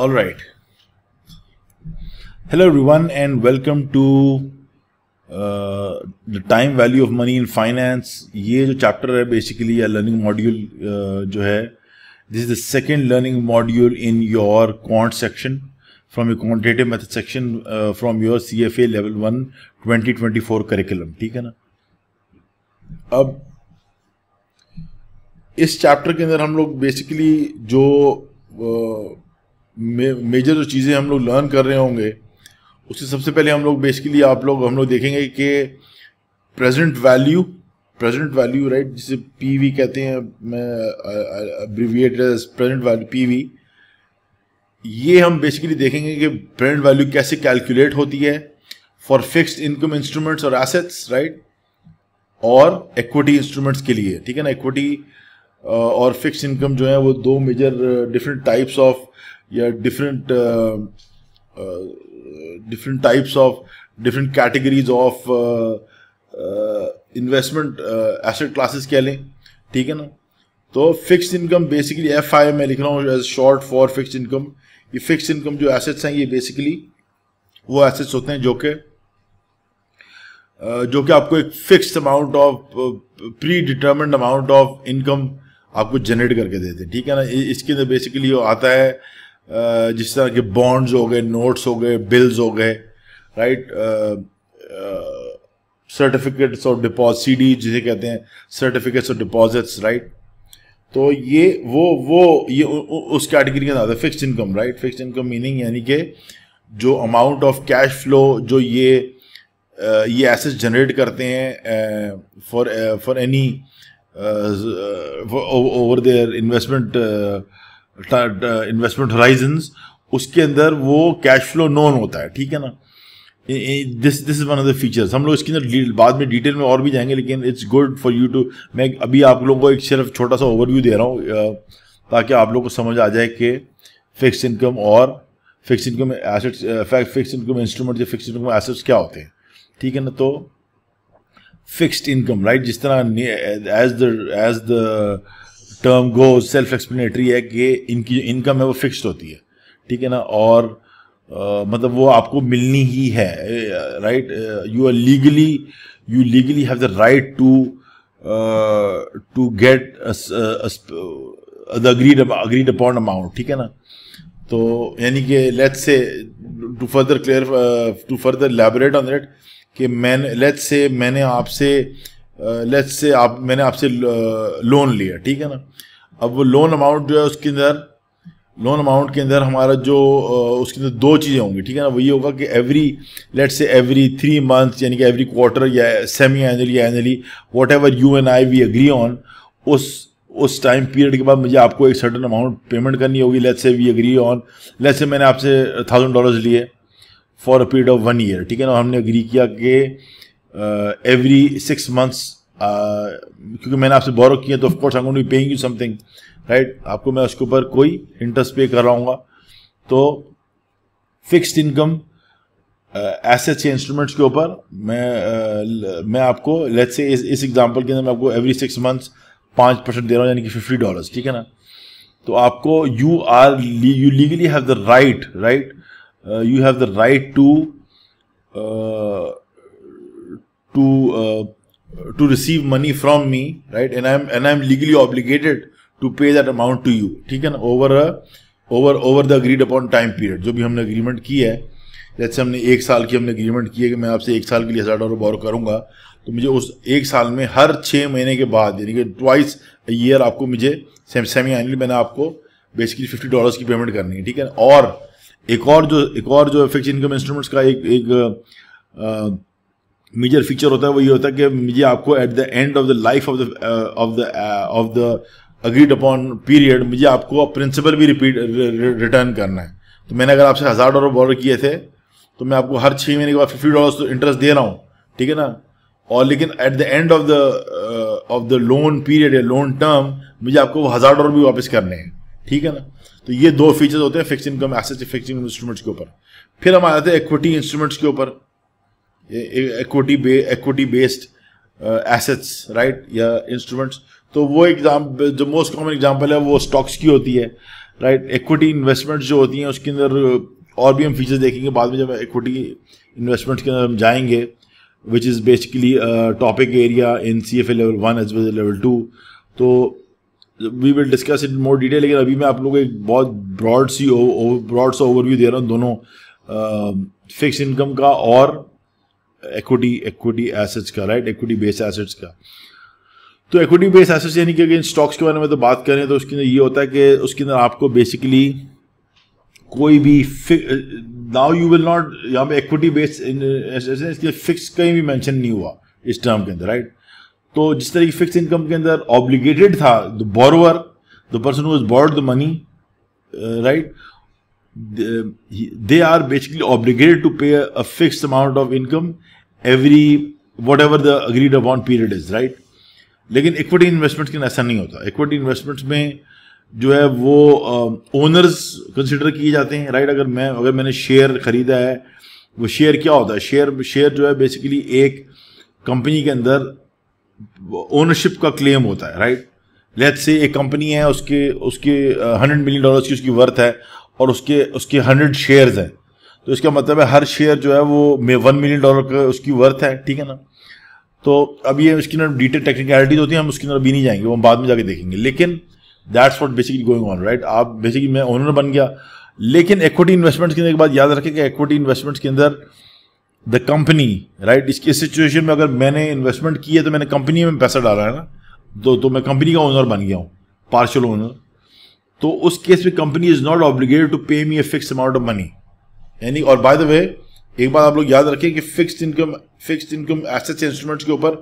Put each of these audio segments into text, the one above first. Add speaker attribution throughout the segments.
Speaker 1: all right hello everyone and welcome to uh, the time value of money in finance ye jo chapter hai basically a learning module uh, jo hai this is the second learning module in your quant section from your quantitative method section uh, from your CFA level 1 2024 curriculum theek hai na ab इस chapter के अंदर हम लोग basically जो uh, major जो चीज़ें हम लोग लर्न कर रहे होंगे उससे सबसे पहले हम लोग बेसिकली आप लोग हम लोग देखेंगे कि present value present value right जिसे पीवी कहते हैं मैं अब्रीविएट प्रेजेंट वैल्यू पीवी ये हम बेसिकली देखेंगे कि प्रेजेंट वैल्यू कैसे कैलकुलेट होती है फॉर फिक्स्ड इनकम इंस्ट्रूमेंट्स और एसेट्स राइट और इक्विटी इंस्ट्रूमेंट्स के लिए ठीक है ना इक्विटी uh, और फिक्स इनकम जो है वो दो मेजर डिफरेंट टाइप्स ऑफ या different different types of different categories of investment asset classes कह लें ठीक है ना तो fix income basically F I मैं लिख रहा हूँ as short for fix income ये फिक्स इनकम जो एसेट्स हैं ये बेसिकली वो एसेट्स होते हैं जो कि uh, जो कि आपको एक fix amount of predetermined amount of income आपको जनरेट करके देते हैं ठीक है ना इसके अंदर बेसिकली आता है जिस तरह के बॉन्ड्स हो गए नोट्स हो गए बिल्स हो गए right certificates of deposit C D जिसे कहते हैं सर्टिफिकेट्स ऑफ डिपॉजिट्स राइट तो ये वो वो ये उस कैटेगरी के अंदर fix income right fix income meaning यानी कि जो अमाउंट ऑफ कैश फ्लो जो ये ये एसेट्स जनरेट करते हैं for for any over their investment investment horizon उसके अंदर वो कैश फ्लो नोन होता है ठीक है ना this this is one of the features हम लोग इसके अंदर बाद में डिटेल में और भी जाएंगे लेकिन it's good for you too मैं अभी आप लोगों को एक सिर्फ छोटा सा ओवरव्यू दे रहा हूँ ताकि आप लोग को समझ आ जाए कि फिक्स इनकम और fix income assets fix income instrument या फिक्स इनकम एसेट्स क्या होते हैं ठीक है ना तो फिक्स्ड इनकम राइट जिस तरह as the as the term go self explanatory है कि इनकी जो इनकम है वो फिक्स्ड होती है ठीक है ना और आ, मतलब वो आपको मिलनी ही है right you are legally you legally have the right to to get agreed agreed upon amount ठीक है ना तो यानी कि let's say to further clear to further elaborate on that कि मैंने लेट्स से मैंने आपसे लेट्स से आप मैंने आपसे लोन लिया ठीक है ना अब वो लोन अमाउंट जो है उसके अंदर लोन अमाउंट के अंदर हमारा जो उसके अंदर दो चीज़ें होंगी ठीक है ना वही होगा कि every let's say every three month यानी कि एवरी क्वार्टर या सेमी एनअली या annually whatever you and I we agree on उस उस टाइम पीरियड के बाद मुझे आपको एक सर्टन अमाउंट पेमेंट करनी होगी let's say we agree on let's say मैंने आपसे थाउजेंड डॉलर्स लिए for a period of one year ठीक है ना हमने एग्री किया कि एवरी सिक्स मंथ्स क्योंकि मैंने आपसे बोरो किया तो of course I be paying you something right आपको मैं उसके ऊपर कोई इंटरेस्ट पे कराऊंगा तो फिक्स्ड इनकम एसेट्स या इंस्ट्रूमेंट्स के ऊपर मैं uh, मैं आपको लेट्स से इस इस एग्जांपल के अंदर मैं आपको एवरी सिक्स मंथ्स पाँच परसेंट दे रहा हूँ यानी कि फिफ्टी डॉलर्स ठीक है ना तो आपको you are you legally have the right right you have the right to to uh, to receive money from me, right? And I'm and I'm legally obligated to pay that amount to you. ठीक है ना? Over a over over the agreed upon time period. जो भी हमने agreement की है, जैसे हमने एक साल की हमने agreement की है कि मैं आपसे एक साल के लिए हजार डॉलर बॉर करूंगा, तो मुझे उस एक साल में हर छः महीने के बाद यानी कि ट्वाइस ईयर आपको मुझे सेम सेमी एनली मैंने आपको बेसिकली फिफ्टी डॉलर्स की पेमेंट करनी है ठीक है और एक और जो एक और जो फिक्स इनकम इंस्ट्रूमेंट्स का एक एक आ, uh, मेजर फीचर होता है वो ये होता है कि मुझे आपको at the end of the life of the of the of the agreed upon period मुझे आपको प्रिंसिपल भी रिपीट रिटर्न करना है तो मैंने अगर आपसे हज़ार डॉलर बॉर्डर किए थे तो मैं आपको हर छः महीने के बाद फिफ्टी डॉलर तो इंटरेस्ट दे रहा हूँ ठीक है ना और लेकिन at the end of the of the loan period या लोन टर्म मुझे आपको वो हज़ार डॉलर भी वापस करने हैं ठीक है ना तो ये दो फीचर्स होते हैं fix income asset fix income instruments के ऊपर फिर हम आ जाते हैं इक्विटी इंस्ट्रूमेंट्स के ऊपर equity equity based assets right या इंस्ट्रूमेंट्स तो वो एग्जाम जो मोस्ट कॉमन एग्जाम्पल है वो स्टॉक्स की होती है राइट इक्विटी इन्वेस्टमेंट्स जो होती हैं उसके अंदर uh, और भी हम फीचर्स देखेंगे बाद में जब इक्विटी इन्वेस्टमेंट्स के अंदर हम जाएंगे which is basically topic area in C F A level one as well level two तो we will discuss it more detail लेकिन अभी मैं आप लोगों को एक बहुत ब्रॉड सी ब्रॉड सा ओवरव्यू दे रहा हूँ दोनों फिक्स uh, इनकम का और एक्विटी एक्विटी एसेट्स का राइट एक्विटी बेस्ड एसेट्स का तो एक्विटी बेस्ड एसेट्स यानी कि अगर स्टॉक्स के बारे में तो बात करें तो उसके अंदर ये होता है कि उसके अंदर आपको बेसिकली कोई भी नाउ यू विल नॉट यहाँ पे एक्विटी बेस्ड इसके फिक्स कहीं भी मैंशन नहीं हुआ इस टर्म के अंदर राइट तो जिस तरह की फिक्स इनकम के अंदर ऑब्लिगेटेड था the borrower the person whose borrowed the money right they are basically obligated to pay a fix amount of income every whatever the agreed upon period is right लेकिन equity investments के ऐसा नहीं होता equity investments में जो है वो owners uh, consider किए जाते हैं राइट अगर मैं अगर मैंने शेयर खरीदा है वो शेयर क्या होता है शेयर शेयर जो है बेसिकली एक कंपनी के अंदर ओनरशिप का क्लेम होता है राइट लेट से एक कंपनी है उसके उसके हंड्रेड मिलियन डॉलर्स की उसकी वर्थ है और उसके उसके हंड्रेड शेयर्स हैं तो इसका मतलब है हर शेयर जो है वो वन मिलियन डॉलर का उसकी वर्थ है ठीक है ना तो अब ये उसकी अंदर डिटेल टेक्निकलिटीज होती है हम उसके अंदर अभी नहीं जाएंगे वो हम बाद में जाके देखेंगे लेकिन that's what basically going on right आप बेसिकली मैं ओनर बन गया लेकिन इक्विटी इन्वेस्टमेंट्स के अंदर एक बात याद रखें कि इक्विटी इन्वेस्टमेंट्स के अंदर द कंपनी राइट इसकी सिचुएशन में अगर मैंने इन्वेस्टमेंट की है तो मैंने कंपनी में पैसा डाला है ना तो तो मैं कंपनी का ओनर बन गया हूँ पार्शल ओनर तो उस केस में company is not obligated to pay me a fix amount of money यानी और बाय द वे एक बात आप लोग याद रखें कि fixed income fixed income assets instruments के ऊपर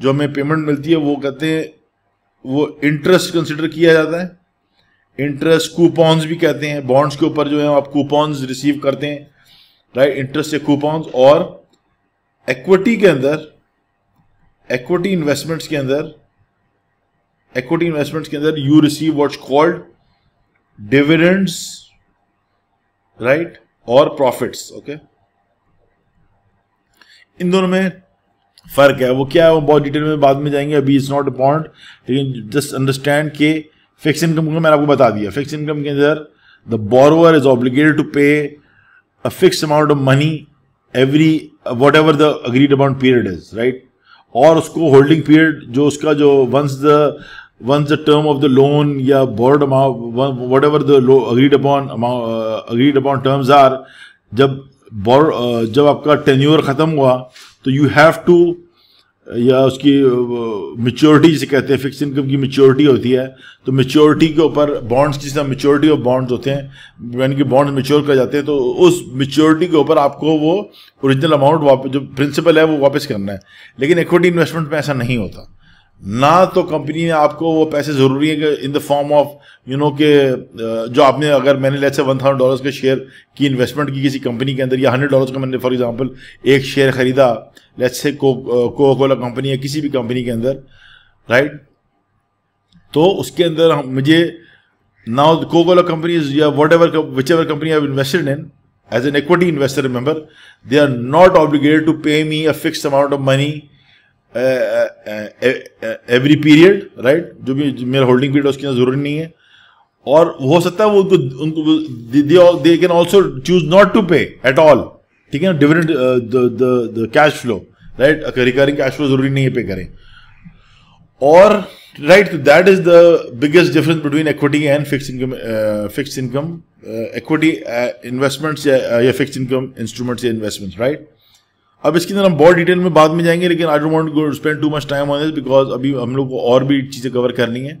Speaker 1: जो हमें पेमेंट मिलती है वो कहते हैं वो इंटरेस्ट कंसिडर किया जाता है इंटरेस्ट कूपॉन्स भी कहते हैं बॉन्ड्स के ऊपर जो है आप कूपॉन्स रिसीव करते हैं राइट इंटरेस्ट या कूपॉन्स और एक्विटी के अंदर एक्विटी इन्वेस्टमेंट्स के अंदर एक्विटी इन्वेस्टमेंट्स के अंदर you receive what's called dividends right और प्रॉफिट्स ओके इन दोनों में फर्क है वो क्या है वो बहुत डिटेल में बाद में जाएंगे अभी इज नॉट अपॉइंट लेकिन जस्ट अंडरस्टैंड के फिक्स इनकम का मैंने आपको बता दिया फिक्स इनकम के अंदर the borrower is obligated to pay a fix amount of money every whatever the agreed amount period is right और उसको होल्डिंग पीरियड जो उसका जो once the once the term of the loan yeah borrowed amount whatever the agreed upon amount uh, agreed upon terms are जब बोर uh, जब आपका tenure ख़त्म हुआ तो यू हैव टू या उसकी मेच्योरिटी uh, जिसे कहते हैं फिक्स इनकम की मेच्योरिटी होती है तो मेच्योरिटी के ऊपर बॉन्ड्स की तरह मेच्योरिटी ऑफ बॉन्ड्स होते हैं यानी कि बॉन्ड्स मेच्योर कर जाते हैं तो उस मेच्योरिटी के ऊपर आपको वो ओरिजिनल अमाउंट जो प्रिंसिपल है वो वापस करना है लेकिन इक्विटी इन्वेस्टमेंट में ऐसा नहीं होता ना तो कंपनी ने आपको वो पैसे ज़रूरी है कि in the form of you know के जो आपने अगर मैंने let say one thousand dollar के शेयर की इन्वेस्टमेंट की किसी कंपनी के अंदर या हंड्रेड डॉलर का मैंने फॉर एग्जांपल एक शेयर खरीदा let say Coca company या किसी भी कंपनी के अंदर राइट तो उसके अंदर हम मुझे नाउ को कोला कंपनी या whatever whichever company I invested in as an equity investor member they are not obligated to pay me a fix amount of money every period right जो भी मेरा holding period उसके जरूरी नहीं है और हो सकता है वो उनको उनको they can also choose not to pay at all ठीक है ना the cash flow right recurring cash flow जरूरी नहीं है पे करें और right that is the biggest difference between equity and fix income fix income equity investments या fix income instruments या इन्वेस्टमेंट्स राइट अब इसके अंदर हम बहुत डिटेल में बाद में जाएंगे लेकिन I don't want to spend too much time on this because अभी हम लोग को और भी चीज़ें कवर करनी है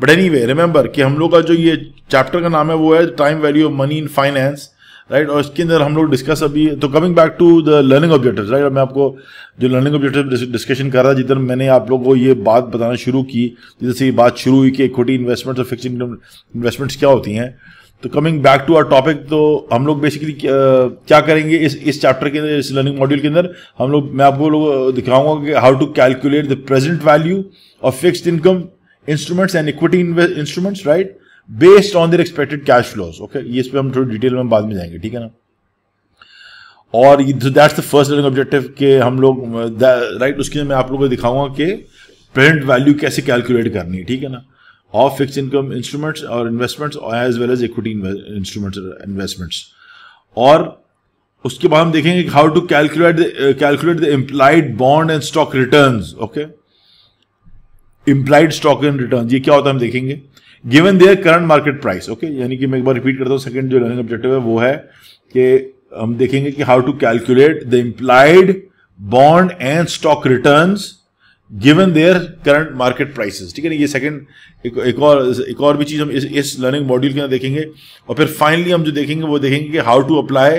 Speaker 1: बट एनी वे रिमेंबर कि हम लोग का जो ये चैप्टर का नाम है वो है time value of money in finance right और इसके अंदर हम लोग डिस्कस अभी तो coming back to the learning objective right मैं आपको जो लर्निंग ऑब्जेक्टिव डिस्कशन कर रहा जिधर मैंने आप लोग को ये बात बताना शुरू की से ये बात शुरू हुई कि इक्विटी इन्वेस्टमेंट्स और फिक्स इन्वेस्टमेंट्स क्या होती हैं तो coming back to our topic तो हम लोग बेसिकली uh, क्या करेंगे इस इस चैप्टर के अंदर इस लर्निंग मॉड्यूल के अंदर हम लोग मैं आपको लोग दिखाऊंगा कि how to calculate the present value of fixed income instruments and equity instruments right based on their expected cash flows okay इस पर हम थोड़ी डिटेल में बाद में जाएंगे ठीक है ना और that's the first learning objective के हम लोग राइट uh, right, उसके मैं आप लोगों को दिखाऊंगा कि प्रेजेंट वैल्यू कैसे कैलकुलेट करनी है ठीक है ना ऑफ फिक्स इनकम इंस्ट्रूमेंट्स और investments as well as equity instrument investments और उसके बाद हम देखेंगे how to calculate calculate the implied bond and stock return okay implied stock and return ये क्या होता है हम देखेंगे given their current market price okay यानी कि मैं एक बार रिपीट करता हूँ सेकंड जो लर्निंग ऑब्जेक्टिव है वो है कि हम देखेंगे कि how to calculate the implied bond and stock returns given their current market prices ठीक है ना ये सेकंड एक, एक और एक और भी चीज़ हम इस इस लर्निंग मॉड्यूल के अंदर देखेंगे और फिर फाइनली हम जो देखेंगे वो देखेंगे कि how to apply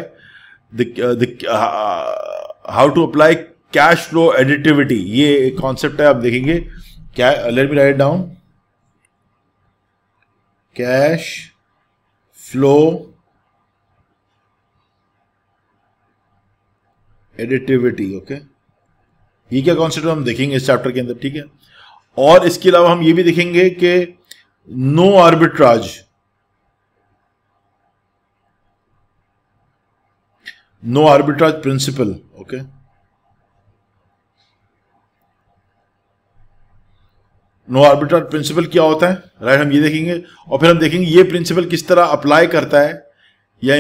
Speaker 1: how to apply cash flow additivity ये एक कॉन्सेप्ट है आप देखेंगे क्या let me write down cash flow additivity okay okay? ये क्या कॉन्सेप्ट हम देखेंगे इस चैप्टर के अंदर ठीक है और इसके अलावा हम ये भी देखेंगे कि no arbitrage no arbitrage principle okay no arbitrage principle क्या होता है राइट right, हम ये देखेंगे और फिर हम देखेंगे ये प्रिंसिपल किस तरह अप्लाई करता है या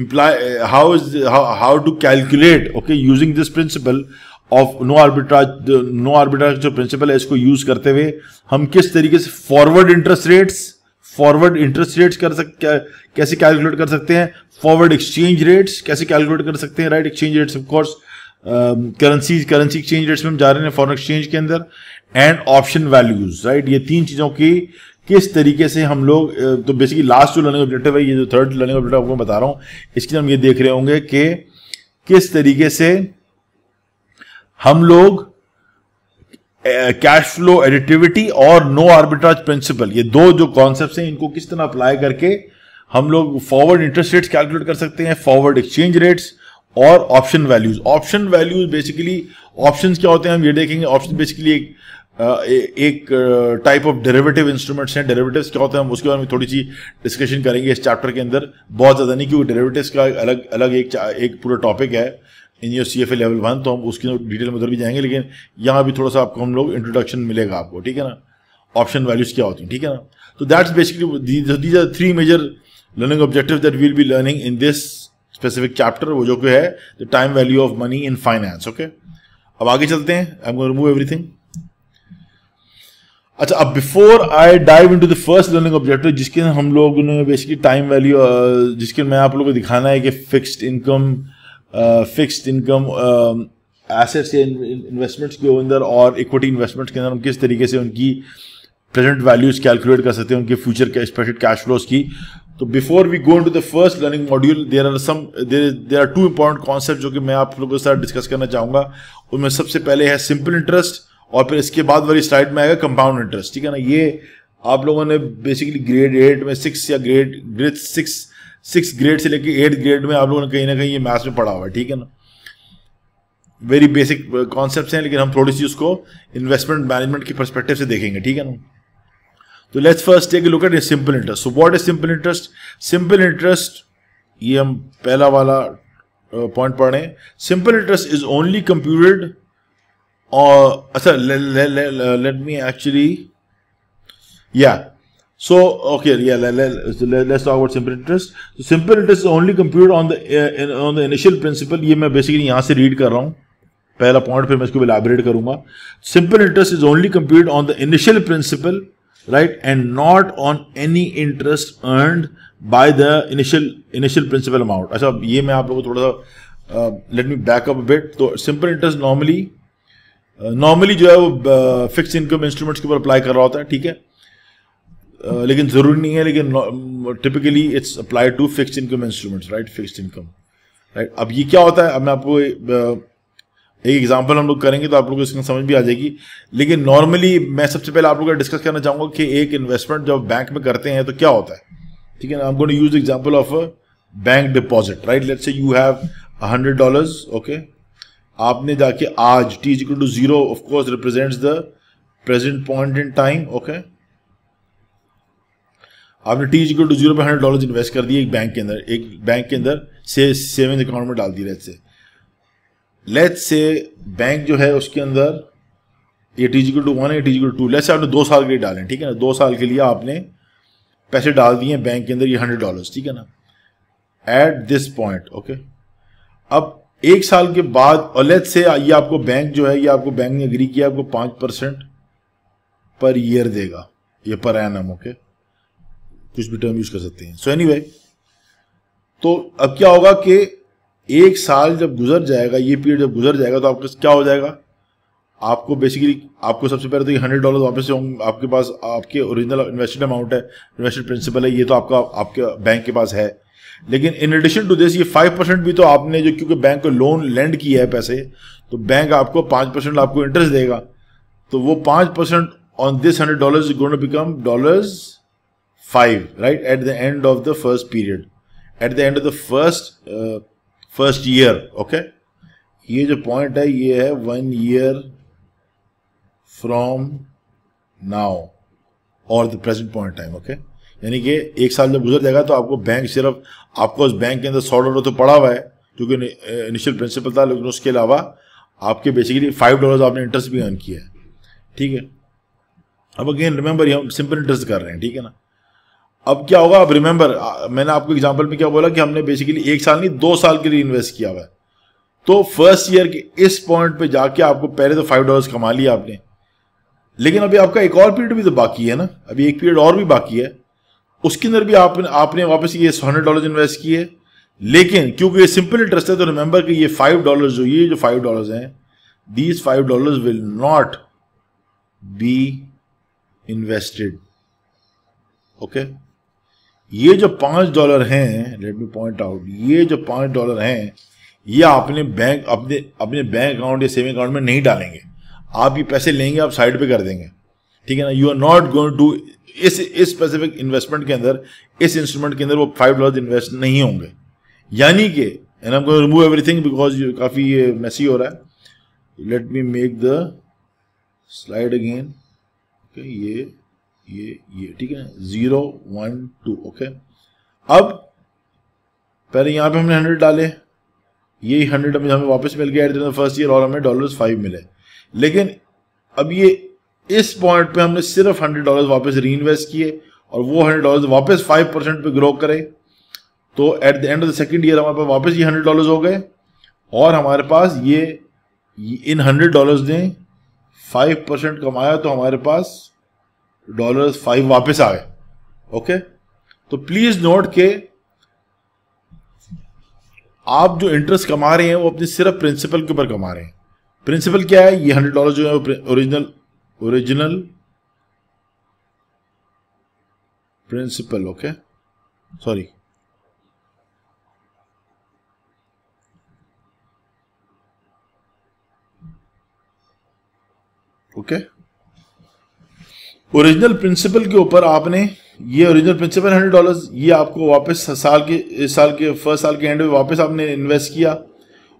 Speaker 1: imply how is how to calculate okay using this principle of no arbitrage no arbitrage जो प्रिंसिपल है इसको यूज करते हुए हम किस तरीके से forward interest rates forward interest rates कर सक कैसे कैलकुलेट कर सकते हैं फॉरवर्ड एक्सचेंज रेट्स कैसे कैलकुलेट कर सकते हैं right exchange rates of course currency currency exchange rates में हम जा रहे हैं फॉरन एक्सचेंज के अंदर एंड ऑप्शन वैल्यूज राइट ये तीन चीज़ों की किस तरीके से हम लोग uh, तो बेसिकली लास्ट जो लर्निंग ऑब्जेक्टिव है ये जो थर्ड लर्निंग ऑब्जेक्टिव आपको बता रहा हूँ इसके हम ये देख रहे होंगे कि किस तरीके से हम लोग कैश फ्लो एडिटिविटी और नो आर्बिट्राज प्रिंसिपल ये दो जो कॉन्सेप्ट हैं इनको किस तरह अप्लाई करके हम लोग फॉरवर्ड इंटरेस्ट रेट्स कैलकुलेट कर सकते हैं फॉरवर्ड एक्सचेंज रेट्स और option values option values basically option क्या होते हैं हम ये देखेंगे ऑप्शन बेसिकली एक एक टाइप ऑफ डेरिवेटिव इंस्ट्रूमेंट्स हैं डेरिवेटिव्स क्या होते हैं हम उसके बारे में थोड़ी सी डिस्कशन करेंगे इस चैप्टर के अंदर बहुत ज़्यादा नहीं क्योंकि डेरिवेटिव्स का अलग अलग एक एक पूरा टॉपिक है in your C F A level one तो हम उसकी डिटेल में उधर भी जाएंगे लेकिन यहाँ भी थोड़ा सा आपको हम लोग इंट्रोडक्शन मिलेगा आपको ठीक है ना ऑप्शन वैल्यूज क्या होती हैं ठीक है ना तो that's basically these are three major learning objective that will be learning in this specific chapter वो जो कि है the time value of money in finance okay अब आगे चलते हैं आई एम रिमूव एवरीथिंग अच्छा अब before I dive into the first learning objective जिसके हम लोग ने बेसिकली टाइम वैल्यू जिसके मैं आप लोगों को दिखाना है कि fixed income fixed income assets या इन्वेस्टमेंट्स के अंदर और इक्विटी इन्वेस्टमेंट्स के अंदर हम किस तरीके से उनकी प्रेजेंट वैल्यूज कैलकुलेट कर सकते हैं उनके फ्यूचर के एक्सपेक्टेड कैश फ्लोज की तो before we go to the first learning module there are some there are two important concept जो कि मैं आप लोगों के साथ डिस्कस करना चाहूंगा उनमें सबसे पहले है सिंपल इंटरेस्ट और फिर इसके बाद वाली स्लाइड में आएगा कंपाउंड इंटरेस्ट ठीक है ना ये आप लोगों ने बेसिकली ग्रेड एट में सिक्स या grade grade six six grade से लेके एट ग्रेड में आप लोगों ने कहीं ना कहीं ये मैथ्स में पढ़ा हुआ है ठीक है ना वेरी बेसिक कॉन्सेप्ट हैं लेकिन हम थोड़ी सी उसको इन्वेस्टमेंट मैनेजमेंट की परस्पेक्टिव से देखेंगे ठीक है ना तो let's first take look at simple interest so what is simple interest simple interest ये हम पहला वाला पॉइंट uh, पढ़ रहे हैं simple interest is only computed और अच्छा लेट मी एक्चुअली या So, okay, yeah, let, let, let, let's talk about simple interest. So, simple interest is only computed on the uh, in, on the initial principle. ये मैं basically यहाँ से read कर रहा हूँ पहला पॉइंट फिर मैं इसको एलाबरेट करूंगा simple interest is only compute on the initial principal right and not on any interest earned by the initial initial principal amount अच्छा ये मैं आप लोगों को थोड़ा सा let me back up bit तो सिंपल इंटरेस्ट नॉर्मली नॉर्मली जो है वो फिक्स इनकम इंस्ट्रूमेंट्स के ऊपर अप्लाई कर रहा होता है ठीक है Uh, लेकिन ज़रूरी नहीं है लेकिन typically it's apply to fix income instruments right fix income right अब ये क्या होता है अब मैं आपको uh, एक एग्जांपल हम लोग करेंगे तो आप लोग को इसमें समझ भी आ जाएगी लेकिन नॉर्मली मैं सबसे पहले आप लोग का डिस्कस करना चाहूंगा कि एक इन्वेस्टमेंट जब बैंक में करते हैं तो क्या होता है ठीक है ना I am going to use example of a bank deposit right let's say you have hundred dollars okay आपने जाके आज T is equal to zero of course represents the present point in time okay आपने T equal to zero पर hundred dollar invest कर दिए एक bank के अंदर एक बैंक के अंदर से सेविंग अकाउंट में डाल दी let say let say bank जो है उसके अंदर ये टी इक्वल टू वन है T equal to let say आपने दो साल के लिए डाले ठीक है ना दो साल के लिए आपने पैसे डाल दिए बैंक के अंदर ये हंड्रेड डॉलर ठीक है ना एट दिस पॉइंट ओके अब एक साल के बाद और लेट से ये आपको बैंक जो है ये आपको बैंक ने एग्री किया आपको पाँच परसेंट पर ईयर देगा ये पर एनम ओके okay? कुछ भी टर्म यूज कर सकते हैं सो एनी anyway, तो अब क्या होगा कि एक साल जब गुजर जाएगा ये पीरियड जब गुजर जाएगा तो आपके क्या हो जाएगा आपको बेसिकली आपको सबसे पहले तो ये हंड्रेड डॉलर वापस होंगे आपके पास आपके ओरिजिनल इन्वेस्टेड अमाउंट है इन्वेस्टेड प्रिंसिपल है ये तो आपका आपके बैंक के पास है लेकिन इन एडिशन टू दिस ये फाइव परसेंट भी तो आपने जो क्योंकि बैंक को लोन लैंड किया है पैसे तो बैंक आपको पांच परसेंट आपको इंटरेस्ट देगा तो वो पांच percent on this hundred dollar going become dollars five right at the end of the first period at the end of the first uh, first year okay ये जो पॉइंट है ये है वन ईयर फ्रॉम नाउ और the present point time okay यानी कि एक साल जब गुजर जाएगा तो आपको बैंक सिर्फ आपको उस बैंक के अंदर सौ डॉलर तो पड़ा हुआ है जो कि इनिशियल प्रिंसिपल था लेकिन उसके अलावा आपके बेसिकली फाइव डॉलर आपने इंटरेस्ट भी अर्न किया है ठीक है अब अगेन रिमेंबर हम सिंपल इंटरेस्ट कर रहे हैं ठीक है ना अब क्या होगा अब रिमेंबर मैंने आपको एग्जाम्पल में क्या बोला कि हमने बेसिकली एक साल नहीं दो साल के लिए इन्वेस्ट किया हुआ तो फर्स्ट ईयर के इस पॉइंट पे जाके आपको पहले तो फाइव डॉलर कमा लिया आपने लेकिन अभी आपका एक और पीरियड भी तो बाकी है ना अभी एक पीरियड और भी बाकी है उसके अंदर भी आपने आपने वापस ये हंड्रेड डॉलर इन्वेस्ट किए लेकिन क्योंकि ये सिंपल इंटरेस्ट है तो रिमेंबर कि ये फाइव डॉलर जो ये जो फाइव डॉलर हैं these five dollar will not be invested okay okay? ये जो पांच डॉलर हैं लेट मी पॉइंट आउट ये जो पांच डॉलर हैं ये आपने बैंक अपने अपने बैंक अकाउंट या सेविंग अकाउंट में नहीं डालेंगे आप ये पैसे लेंगे आप साइड पे कर देंगे ठीक है ना you are not going to इस इस स्पेसिफिक इन्वेस्टमेंट के अंदर इस इंस्ट्रूमेंट के अंदर वो फाइव डॉलर इन्वेस्ट नहीं होंगे यानी कि an am going remove everything because काफ़ी ये मैसी हो रहा है let me make the slide again ये ये ये ठीक है जीरो वन टू ओके अब पहले यहां पे हमने हंड्रेड डाले ये हंड्रेड हमें हमें वापस मिल गया एट फर्स्ट ईयर और हमें डॉलर्स फाइव मिले लेकिन अब ये इस पॉइंट पे हमने सिर्फ हंड्रेड डॉलर वापस री किए और वो हंड्रेड डॉलर वापस फाइव परसेंट पर ग्रो करे तो at the end of the second year हमारे पास वापस ये हंड्रेड डॉलर हो गए और हमारे पास ये इन हंड्रेड डॉलर ने फाइव परसेंट कमाया तो हमारे पास डॉलर फाइव वापस आ गए ओके तो प्लीज नोट के आप जो इंटरेस्ट कमा रहे हैं वो अपने सिर्फ प्रिंसिपल के ऊपर कमा रहे हैं प्रिंसिपल क्या है ये हंड्रेड डॉलर जो है original original principal okay sorry okay okay? Original principal के ऊपर आपने ये ओरिजिनल प्रिंसिपल हंड्रेड डॉलर ये आपको वापस साल के इस साल के फर्स्ट साल के एंड में वापस आपने इन्वेस्ट किया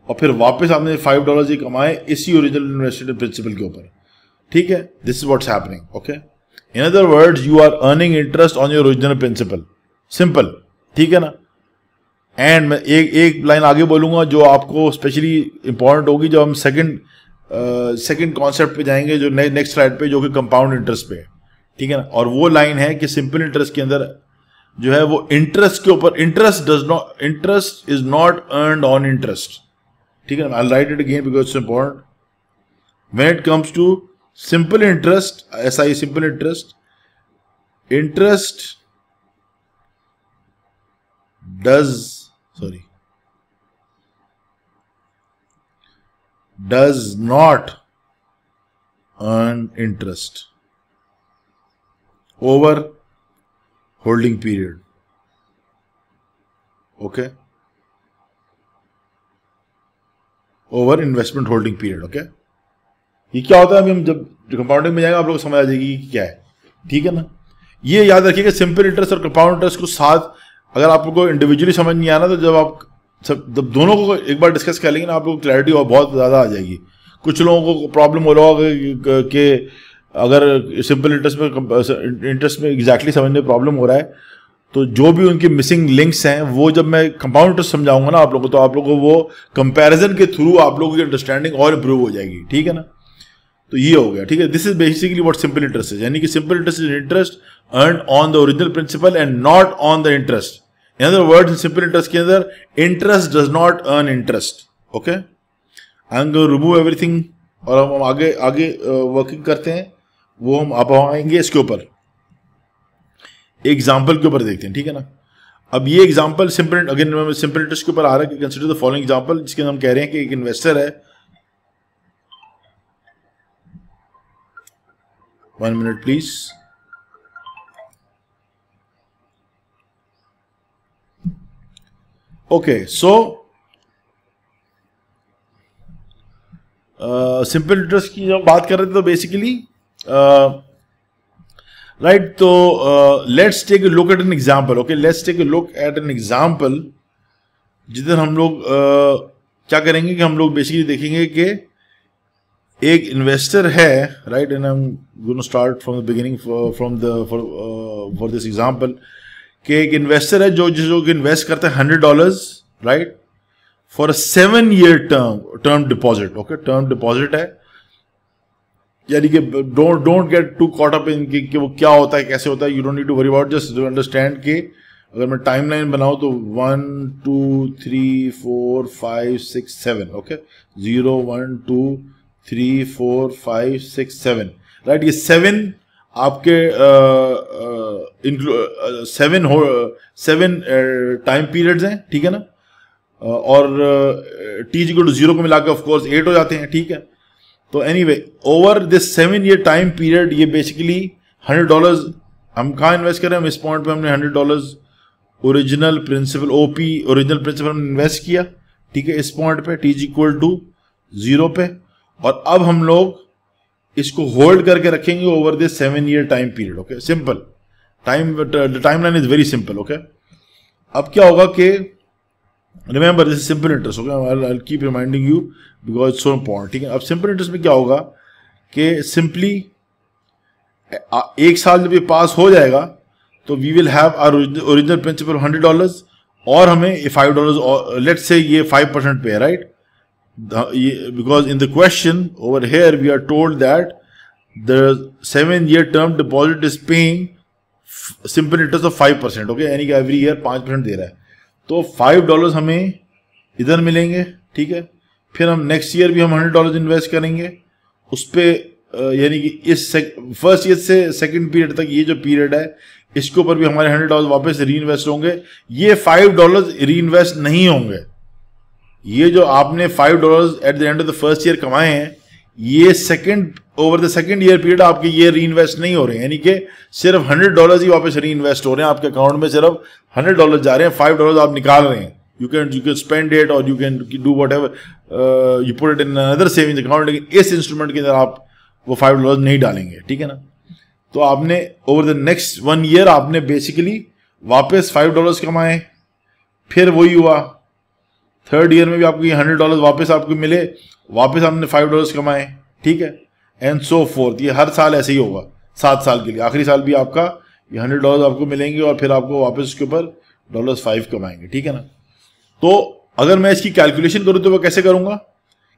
Speaker 1: और फिर वापस आपने फाइव डॉलर ये कमाए इसी ओरिजिनल इन्वेस्टेड प्रिंसिपल के ऊपर ठीक है this is what's happening okay in other words you are earning interest on your original principal simple ठीक है ना एंड मैं एक एक लाइन आगे बोलूंगा जो आपको स्पेशली इंपॉर्टेंट होगी जब हम सेकंड सेकंड कॉन्सेप्ट पे जाएंगे जो नेक्स्ट स्लाइड पे जो कि कंपाउंड इंटरेस्ट पे है ठीक है ना और वो लाइन है कि सिंपल इंटरेस्ट के अंदर जो है वो इंटरेस्ट के ऊपर interest does not interest is not earn on interest ठीक है I write it again because it's important when it comes to simple interest as I simple interest interest does sorry does not earn interest over holding period okay over investment holding period okay ये क्या होता है अभी हम जब compounding में जाएंगे आप लोग समझ आ जाएगी कि क्या है ठीक है ना ये याद रखिएगा सिंपल इंटरेस्ट और कंपाउंड इंटरेस्ट को साथ अगर आप लोग को इंडिविजुअली समझ नहीं आना तो जब आप सब जब दोनों को एक बार डिस्कस कर लेंगे ना आप लोग क्लैरिटी और बहुत ज़्यादा आ जाएगी कुछ लोगों को प्रॉब्लम हो रहा होगा कि अगर सिंपल इंटरेस्ट में इंटरेस्ट में एग्जैक्टली समझने में प्रॉब्लम हो रहा है तो जो भी उनकी मिसिंग लिंक्स हैं वो जब मैं कंपाउंड इंटरेस्ट समझाऊंगा ना आप लोगों को तो आप लोगों को वो कंपैरिजन के थ्रू आप लोगों की अंडरस्टैंडिंग और इम्प्रूव हो जाएगी ठीक है ना तो ये हो गया ठीक है this is basically what simple interest is यानी कि simple interest is interest earn on the original principal and not on the interest in other word simple interest के अंदर interest does not earn interest okay I am remove everything और हम आगे आगे working करते हैं वो हम अब आएंगे इसके ऊपर एग्जाम्पल के ऊपर देखते हैं ठीक है ना अब ये example simple again simple interest के ऊपर आ रहा है कंसिडर द फॉलोइंग एग्जाम्पल जिसके हम कह रहे हैं कि एक इन्वेस्टर है one minute please okay so simple interest की जब बात कर रहे थे तो बेसिकली राइट uh, तो let's take a look at an example okay let's take a look at an example जिधर हम लोग uh, क्या करेंगे कि हम लोग बेसिकली देखेंगे कि एक इन्वेस्टर है right and I am going start from the beginning from the for this example कि एक इन्वेस्टर है जो जिस लोग इन्वेस्ट करता है hundred dollars right for a seven year term term deposit okay term deposit है यानी कि don't don't get to caught up in कि वो क्या होता है कैसे होता है you don't need to worry about just understand के अगर मैं टाइम लाइन बनाऊ तो one two three four five six seven okay zero one two three four five six seven right ये सेवन आपके सेवन uh, uh, uh, हो seven time periods हैं ठीक है ना और टी जी को टू जीरो को मिलाकर ऑफकोर्स एट हो जाते हैं ठीक है तो anyway over this seven year time period ये बेसिकली हंड्रेड डॉलर्स हम कहाँ इन्वेस्ट करें हम इस पॉइंट पे हमने hundred dollars original principal OP original principal हमने इन्वेस्ट किया ठीक है इस पॉइंट पे टी इक्वल टू जीरो पे और अब हम लोग इसको होल्ड करके रखेंगे over this seven year time period okay simple time time line is very simple okay अब क्या होगा कि रिमेंबर दिस सिंपल इंटरेस्ट हो I keep reminding you because it's so important ठीक है अब सिंपल इंटरेस्ट में क्या होगा कि सिंपली एक साल जब ये पास हो जाएगा तो we will have our original principal hundred dollar और हमें फाइव डॉलर लेट से ये फाइव परसेंट पे है right because in the question over here we are told that the seven year term deposit is paying simple interest of five percent okay यानी कि every year पांच percent दे रहा है तो फाइव डॉलर हमें इधर मिलेंगे ठीक है फिर हम नेक्स्ट ईयर भी हम हंड्रेड डॉलर इन्वेस्ट करेंगे उस पर यानी कि इस फर्स्ट ईयर से सेकेंड पीरियड तक ये जो पीरियड है इसके ऊपर भी हमारे हंड्रेड डॉलर वापस री इन्वेस्ट होंगे ये फाइव डॉलर री इन्वेस्ट नहीं होंगे ये जो आपने five dollar at the end of the first year कमाए हैं ये second over the second year period आपके ये री इन्वेस्ट नहीं हो रहे हैं यानी कि सिर्फ हंड्रेड डॉलर ही वापस री इन्वेस्ट हो रहे हैं आपके अकाउंट में सिर्फ हंड्रेड डॉलर जा रहे हैं फाइव डॉलर आप निकाल रहे हैं you can you can spend it और you can do whatever you put it in other saving account लेकिन इस इंस्ट्रूमेंट के अंदर आप वो फाइव डॉलर नहीं डालेंगे ठीक है ना तो आपने over the next one year आपने बेसिकली वापस फाइव डॉलर्स कमाए फिर वही हुआ थर्ड ईयर में भी आपको ये हंड्रेड डॉलर वापस आपको मिले वापस आपने फाइव डॉलर कमाए ठीक है एंड सो फोर्थ ये हर साल ऐसे ही होगा सात साल के लिए आखिरी साल भी आपका ये हंड्रेड डॉलर आपको मिलेंगे और फिर आपको वापस उसके ऊपर डॉलर फाइव कमाएंगे ठीक है ना तो अगर मैं इसकी कैलकुलेशन करूं तो मैं कैसे करूंगा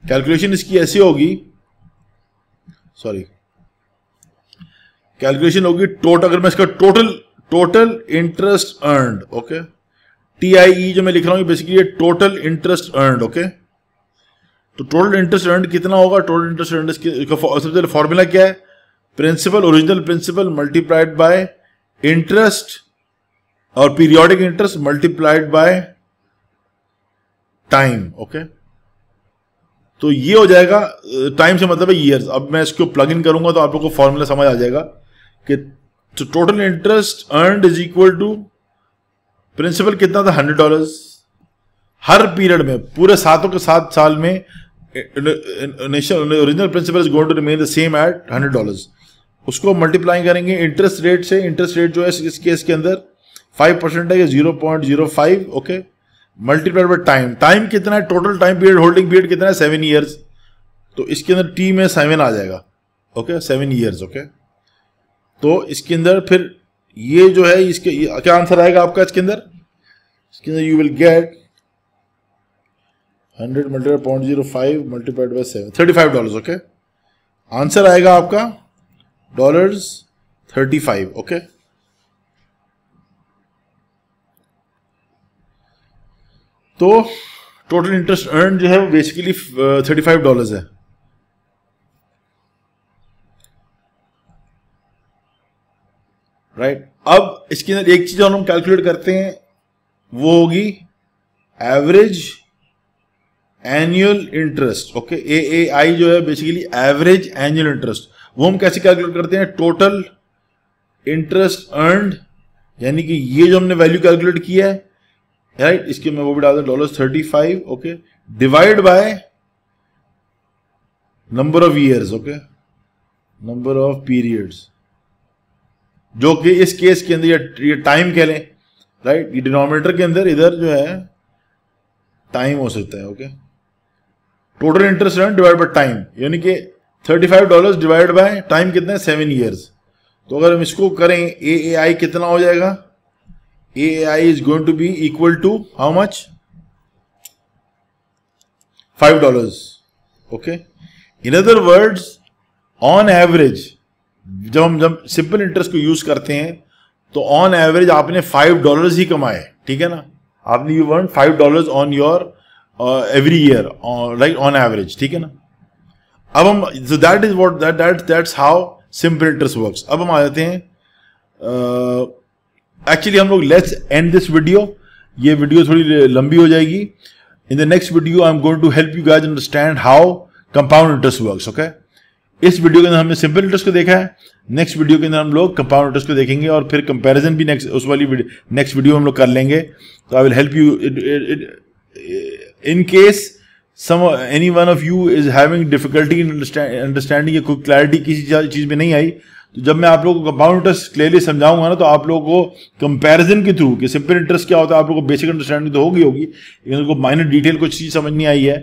Speaker 1: कैलकुलेशन इसकी ऐसी होगी सॉरी कैलकुलेशन होगी टोटल अगर मैं इसका total total interest earn okay okay? T I E जो मैं लिख रहा हूँ basically total interest earned okay तो टोटल इंटरेस्ट अर्न कितना होगा टोटल इंटरेस्ट अर्न सबसे पहले फॉर्मूला क्या है principal original principal multiplied by interest और periodic interest multiplied by time okay तो ये हो जाएगा टाइम से मतलब है ईयर्स अब मैं इसको प्लग इन करूंगा तो आप लोग को फॉर्मूला समझ आ जाएगा कि total interest earn is equal to principal कितना था हंड्रेड डॉलर हर पीरियड में पूरे सातों के सात साल में original principal is going to remain the same at hundred dollar उसको मल्टीप्लाई करेंगे इंटरेस्ट रेट से इंटरेस्ट रेट जो है इस केस के अंदर फाइव परसेंट है या zero point zero five okay multiplied by time time कितना है total time period holding period कितना है सेवन ईयर्स तो इसके अंदर टी में सेवन आ जाएगा ओके सेवन ईयर्स ओके तो इसके अंदर फिर ये जो है इसके क्या आंसर आएगा आपका इसके अंदर इसके अंदर you will get hundred multiplied point zero five multiplied by seven thirty five dollar okay answer आएगा आपका डॉलर्स थर्टी फाइव ओके तो टोटल इंटरेस्ट अर्न जो है बेसिकली थर्टी फाइव डॉलर्स है राइट अब इसके अंदर एक चीज और हम कैलकुलेट करते हैं वो होगी average annual interest okay A A I जो है बेसिकली एवरेज एनुअल इंटरेस्ट वो हम कैसे कैलकुलेट करते हैं टोटल इंटरेस्ट अर्नड यानी कि ये जो हमने वैल्यू कैलकुलेट किया है राइट right? इसके मैं वो भी डाल dollar thirty five okay divide by number of years okay number of periods जो कि इस केस के अंदर ये टाइम कह लें राइट ये डिनोमिनेटर के अंदर इधर जो है टाइम हो सकता है okay total interest rate divide by time यानी कि thirty five dollar divide by time कितना है सेवन ईयर्स तो अगर हम इसको करें ए ए आई कितना हो जाएगा A A I is going to be equal to how much five dollars okay in other words on average जब हम जब सिंपल इंटरेस्ट को यूज करते हैं तो ऑन एवरेज आपने फाइव डॉलर ही कमाए ठीक है ना आपने you earn five dollar on your every year like on average ठीक है ना अब हम so that is what that that that's how simple interest work अब हम आ जाते हैं एक्चुअली uh, हम लोग लेट्स एंड दिस वीडियो ये वीडियो थोड़ी लंबी हो जाएगी in the next video I am going to help you guys understand how compound interest work okay इस वीडियो के अंदर हमने सिंपल इंटरेस्ट को देखा है नेक्स्ट वीडियो के अंदर हम लोग कंपाउंड इंटरेस्ट को देखेंगे और फिर कंपैरिजन भी नेक्स्ट उस वाली नेक्स्ट वीडियो हम लोग कर लेंगे तो I will help you in case some any one of you is having difficulty in understanding या कोई क्लैरिटी किसी चीज में नहीं आई तो जब मैं आप लोगों को कंपाउंड इंटरेस्ट क्लियरली समझाऊंगा ना तो आप लोगों को कंपैरिजन के थ्रू कि सिंपल इंटरेस्ट क्या होता है आप लोगों को बेसिक अंडरस्टैंडिंग तो होगी होगी लेकिन उनको माइनर डिटेल कुछ चीज समझ नहीं आई है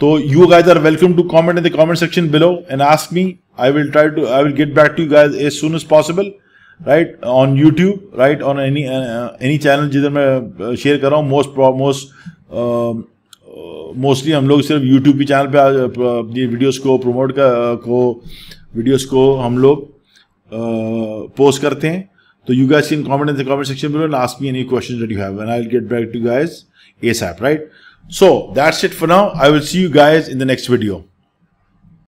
Speaker 1: तो you guys are welcome to comment in the comment section below and ask me I will try to I will get back to you guys as soon as possible. Right on YouTube right on any any channel जिधर मैं share uh, कर रहा हूँ most most mostly हम लोग सिर्फ YouTube के channel पे आज uh, वीडियोस को प्रमोट कर uh, को वीडियोस को हम लोग पोस्ट करते हैं तो you guys in comment in the comment section below and ask me any question that you have and I will get back to guys ASAP right So that's it for now. I will see you guys in the next video.